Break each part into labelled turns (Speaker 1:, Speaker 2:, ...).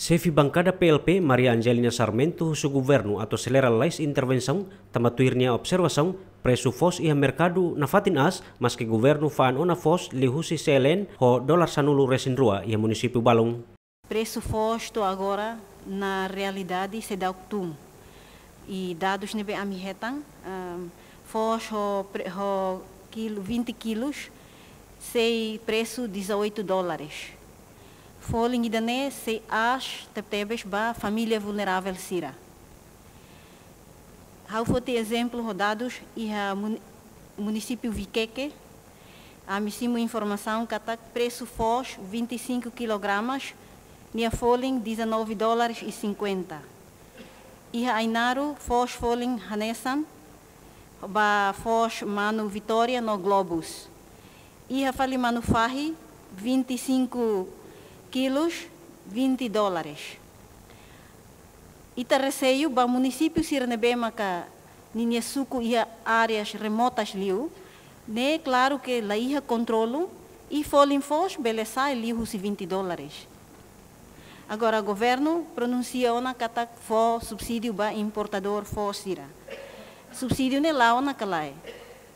Speaker 1: Chefe bancada PLP Maria Angelina Sarmento su governo ato celeralais intervenção tamatuirnia observação preço fos ia mercado na fatinas mas que governo ona fos lihusi selen ho dólar sanulu rua ia município Balong.
Speaker 2: Preço fosto agora na realidade se dá tum e dados nebe amihetan um, ehm, fos ho, ho 20 quilos sei preço 18 dólares. Foling idanese as teptebes ba família vulnerável sira. Há foram exemplos rodados e a município Viqueque, a missimo informação que ataque preço foz 25 kg, nia foling 19 dólares e 50. E a Ainaro foz foling Hanessan, ba foz mano Vitória no Globus. E a fali mano Farri 25 kg quilos, 20 dólares. receio ba município Sirnebemaca, Ninhesuco e áreas remotas liu, né, claro que lá ia controlo, e folhem fos, beleza, liu-se 20 dólares. Agora, o governo pronuncia ona kata fo subsídio ba importador fósira. Subsídio ne lá ona calai.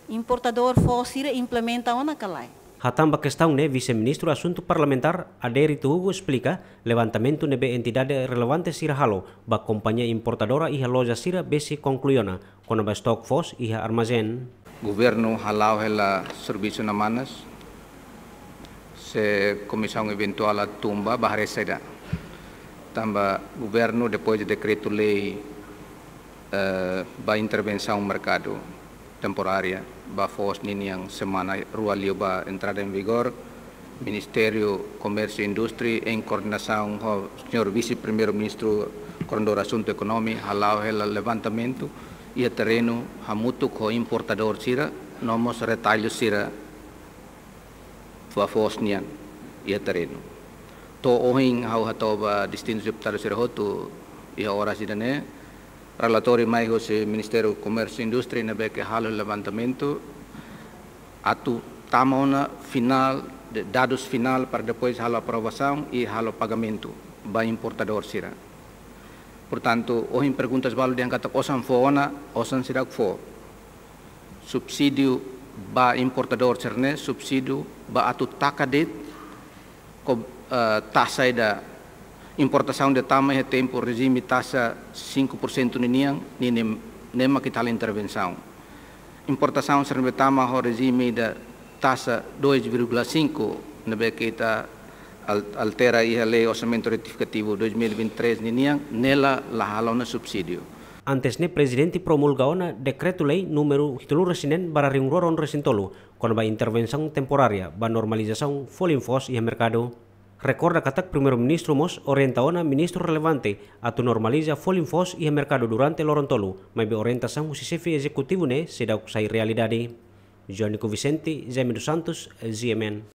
Speaker 2: Importador fósira implementa ona calai.
Speaker 1: Hatam Paquistão, né, vice-ministro assunto parlamentar, aderitu explica levantamento nebe entidade relevante sira halo, ba kompanya importadora iha loja sira besi concluyona, kona ba stock fos iha armazen. Governo halau hela serviço na manas, se comissão eventual tumba
Speaker 3: bahare seda. Tamba governo depois de decreto lei uh, ba intervenção mercado. temporária Bafosnin yang semana rua ba entrada em vigor, Ministério Comércio e Indústria, em coordenação com o senhor vice-primeiro-ministro Corredor Assunto Econômico, halau o levantamento e terreno hamutu com importador sira, nomos retalho sira Bafosnian e terreno. To ohin hau hatoba distinto deputado sira hotu e a hora sidane, Relatori mai José Ministeru Comércio e Indústria na beke halo levantamento atu tamona final dados final pada depois halo aprovação e halo pagamento ba importador sira. Portanto, ohin em perguntas valo de kata osan foona, osan sirak fo. Subsídio ba importador sirne, subsídio ba atu takadet ko uh, tasaida e importação de tamanho tem por regime taxa 5% ninian, nem nema que tal intervenção. Importação de tamanho regime da taxa 2,5, nebe que está altera a
Speaker 1: lei orçamento retificativo 2023 ninian, nela la halona subsídio. antes Antesne né, presidente promulgou promulgaona decreto lei número hitulur resinen para ringroron resintolu, con a intervenção temporária, para normalização folinfos e mercado Recorda Catac primeiro-ministro mos orienta ona ministro relevante atu normaliza folin fos e mercado durante lorontolu, mas be orientação o chefe executivo ne será o sai realidade. Jônico Vicente, Zé Santos, ZMN.